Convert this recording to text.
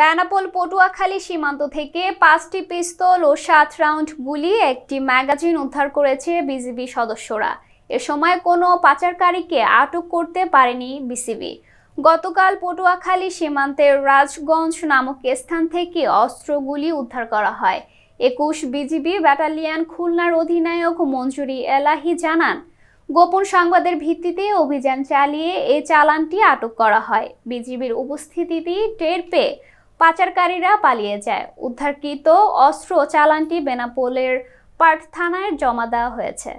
বেনাপোল পটুয়াখালী সীমান্ত থেকে পাঁচটি পিস্তল ও সাত রাউন্ড গুলি একটি ম্যাগাজিন উদ্ধার করেছে বিজিবি সদস্যরা এ সময় কোনো পাচারকারীকে আটক করতে পারেনি বিসিবি গতকাল পটুয়াখালী সীমান্তের রাজগঞ্জ নামক স্থান থেকে অস্ত্রগুলি উদ্ধার করা হয় একুশ বিজিবি ব্যাটালিয়ান খুলনার অধিনায়ক মঞ্জুরি এলাহি জানান গোপন সংবাদের ভিত্তিতে অভিযান চালিয়ে এ চালানটি আটক করা হয় বিজিবির উপস্থিতিতে টের পেয়ে পাচারকারীরা পালিয়ে যায় উদ্ধারকৃত অস্ত্র চালানটি বেনাপোলের পাট থানায় জমা দেওয়া হয়েছে